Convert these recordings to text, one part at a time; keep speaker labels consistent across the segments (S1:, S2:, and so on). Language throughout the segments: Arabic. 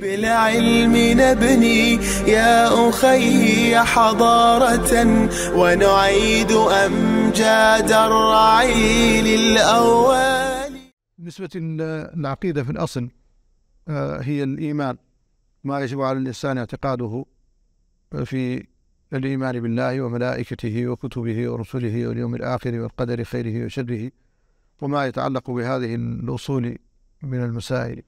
S1: بالعلم نبني يا أخي حضارة ونعيد أمجاد الرعيل الأول بالنسبة للعقيدة في الأصل آه، هي الإيمان ما يجب على الإنسان اعتقاده في الإيمان بالله وملائكته وكتبه ورسله واليوم الآخر والقدر خيره وشره وما يتعلق بهذه الأصول من المسائل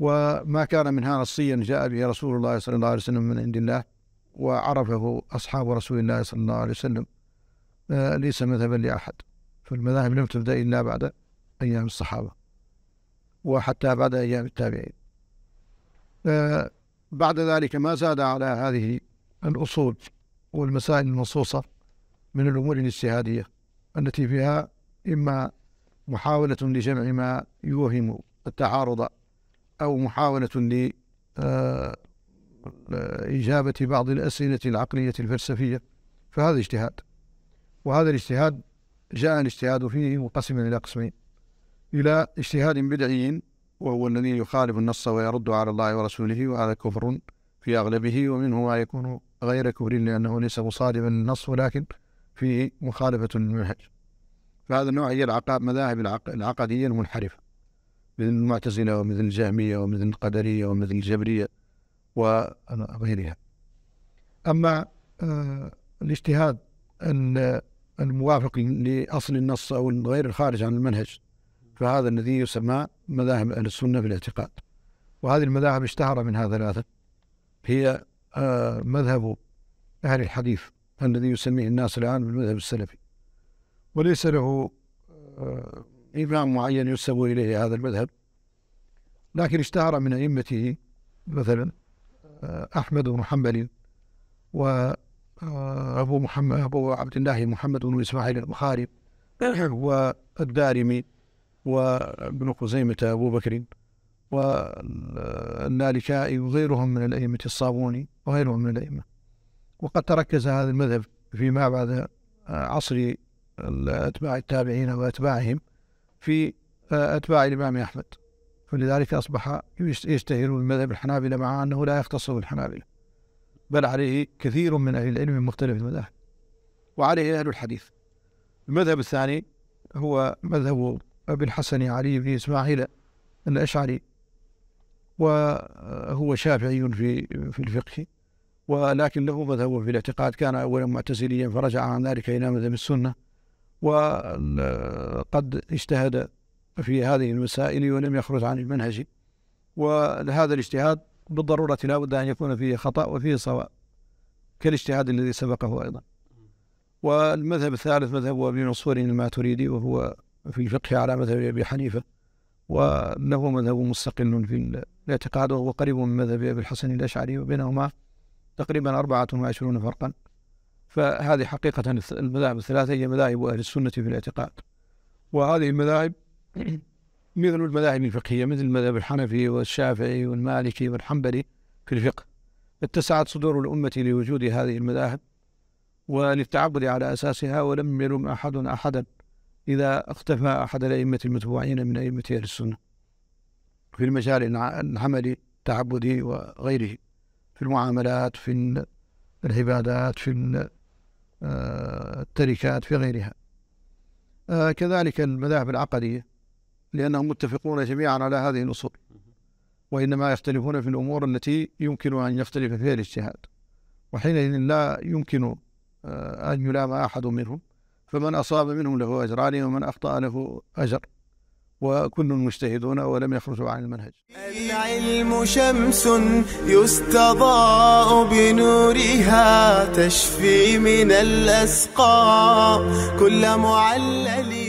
S1: وما كان منها نصيا جاء به رسول الله صلى الله عليه وسلم من عند الله وعرفه أصحاب رسول الله صلى الله عليه وسلم آه، ليس مذهبا لأحد فالمذاهب لم تبدأ إلا بعد أيام الصحابة وحتى بعد أيام التابعين آه، بعد ذلك ما زاد على هذه الأصول والمسائل المنصوصة من الأمور الاجتهادية التي فيها إما محاولة لجمع ما يوهم التعارض أو محاولة ل آه، إجابة بعض الأسئلة العقلية الفلسفية فهذا اجتهاد وهذا الاجتهاد جاء الاجتهاد فيه منقسما إلى قسمين إلى اجتهاد بدعي وهو الذي يخالف النص ويرد على الله ورسوله وهذا كفر في أغلبه ومنه ما يكون غير كفر لأنه ليس مصادما للنص ولكن فيه مخالفة للمنهج فهذا النوع هي العقاب مذاهب العقدية المنحرفة مثل المعتزلة ومثل الجهمية ومثل القدرية ومثل الجبرية وغيرها أما آه، الاجتهاد الموافق لأصل النص أو غير الخارج عن المنهج فهذا الذي يسمى مذاهب أهل السنة في الاعتقاد وهذه المذاهب اشتهر منها ثلاثة هي آه، مذهب أهل الحديث الذي يسميه الناس الآن بالمذهب السلفي وليس له آه، إمام معين ينسب إليه هذا المذهب لكن اشتهر من أئمته مثلا آه، أحمد بن حنبل وأبو آه، محمد أبو عبد الله محمد بن إسماعيل البخاري والدارمي وابن خزيمة أبو بكر والنالكائي وغيرهم من الأئمة الصابوني وغيرهم من الأئمة وقد تركز هذا المذهب فيما بعد آه، عصر أتباع التابعين وأتباعهم في آه، أتباع الإمام أحمد فلذلك أصبح يشتهر المذهب الحنابلة مع أنه لا يختص بالحنابلة بل عليه كثير من أهل العلم من مختلف المذاهب وعليه أهل الحديث المذهب الثاني هو مذهب أبي الحسن علي بن إسماعيل الأشعري وهو شافعي في في الفقه ولكن له مذهب في الاعتقاد كان أولا معتزليا فرجع عن ذلك إلى مذهب السنة وقد اجتهد في هذه المسائل ولم يخرج عن المنهج وهذا الاجتهاد بالضرورة لا بد أن يكون فيه خطأ وفيه صواب كالاجتهاد الذي سبقه أيضا والمذهب الثالث مذهب أبي منصور الماتريدي وهو في الفقه على مذهب أبي حنيفة وله مذهب مستقل في الاعتقاد وهو قريب من مذهب أبي الحسن الأشعري وبينهما تقريبا أربعة وعشرون فرقا فهذه حقيقة المذاهب الثلاثة هي مذاهب أهل السنة في الاعتقاد وهذه المذاهب مثل المذاهب الفقهية مثل المذهب الحنفي والشافعي والمالكي والحنبلي في الفقه اتسعت صدور الأمة لوجود هذه المذاهب وللتعبد على أساسها ولم يلم أحد أحدا إذا اختفى أحد الأئمة المتبوعين من أئمة أهل السنة في المجال العملي التعبدي وغيره في المعاملات في العبادات في التركات في غيرها آه، كذلك المذاهب العقدية لأنهم متفقون جميعا على هذه الأصول وإنما يختلفون في الأمور التي يمكن أن يختلف فيها الاجتهاد وحينئذ لا يمكن آه، أن يلام أحد منهم فمن أصاب منهم له أجران ومن أخطأ له أجر وكل مجتهدون ولم يخرجوا عن المنهج العلم شمس يستضاء بنورها تشفي من الأسقاء كل معلل